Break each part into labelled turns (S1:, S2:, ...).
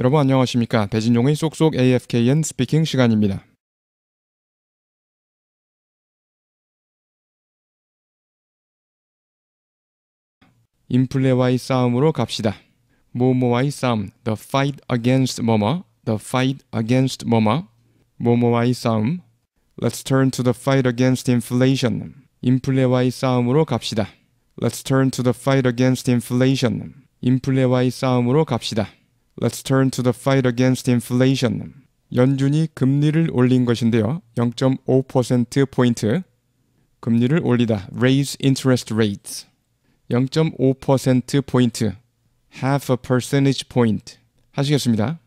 S1: 여러분 안녕하십니까? 배진종의 쏙쏙 AFKN 스피킹 시간입니다. 인플레와의 싸움으로 갑시다. 모모와의 싸움, The Fight Against 뭐뭐, The Fight Against 뭐뭐, 모모와의 싸움, Let's turn to the fight against inflation. 인플레와의 싸움으로 갑시다. Let's turn to the fight against inflation. 인플레와의 싸움으로 갑시다. Let's turn to the fight against inflation. 연준이 금리를 올린 것인데요. 0.5% 포인트. 금리를 올리다. raise interest rates. 0.5% 포인트. half a percentage point. 하시겠습니다.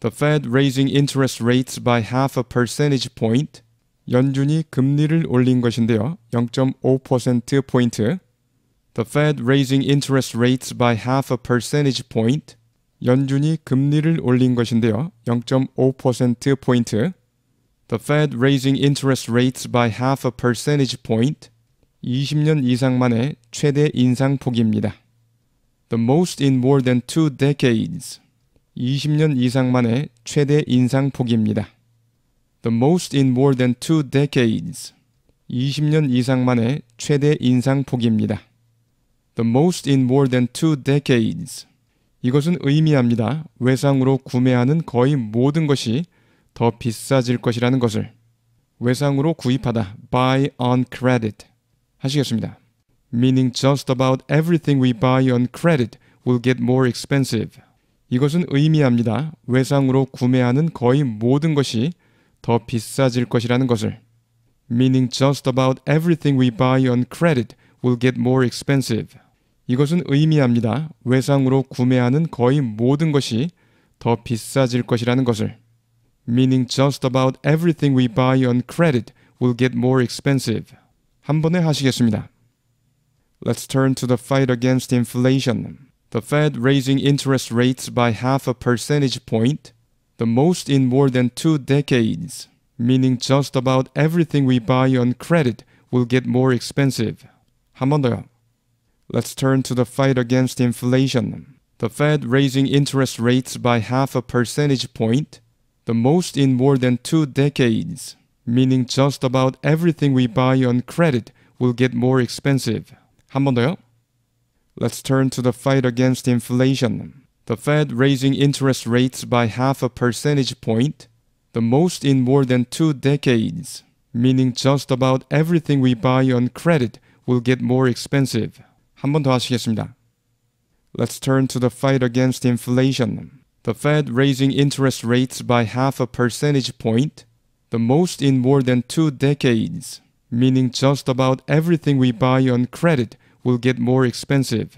S1: The Fed raising interest rates by half a percentage point. 연준이 금리를 올린 것인데요. 0.5% 포인트. The Fed raising interest rates by half a percentage point. 연준이 금리를 올린 것인데요. 0.5% 포인트. The Fed raising interest rates by half a percentage point. 20년 이상 만에 최대 인상폭입니다. The most in more than two decades. 20년 이상 만에 최대 인상폭입니다. The most in more than two decades. 20년 이상 만에 최대 인상폭입니다. The most in more than two decades. 이것은 의미합니다. 외상으로 구매하는 거의 모든 것이 더 비싸질 것이라는 것을 외상으로 구입하다 buy on credit 하시겠습니다. meaning just about everything we buy on credit will get more expensive. 이것은 의미합니다. 외상으로 구매하는 거의 모든 것이 더 비싸질 것이라는 것을 meaning just about everything we buy on credit will get more expensive. 이것은 의미합니다. 외상으로 구매하는 거의 모든 것이 더 비싸질 것이라는 것을. Meaning just about everything we buy on credit will get more expensive. 한 번에 하시겠습니다. Let's turn to the fight against inflation. The Fed raising interest rates by half a percentage point, the most in more than two decades. Meaning just about everything we buy on credit will get more expensive. 한 더요. Let's turn to the fight against inflation. The Fed raising interest rates by half a percentage point, the most in more than two decades, meaning just about everything we buy on credit will get more expensive. 한 번 더요. Let's turn to the fight against inflation. The Fed raising interest rates by half a percentage point, the most in more than two decades, meaning just about everything we buy on credit will get more expensive. 더 하시겠습니다. Let's turn to the fight against inflation. The Fed raising interest rates by half a percentage point, the most in more than two decades, meaning just about everything we buy on credit will get more expensive.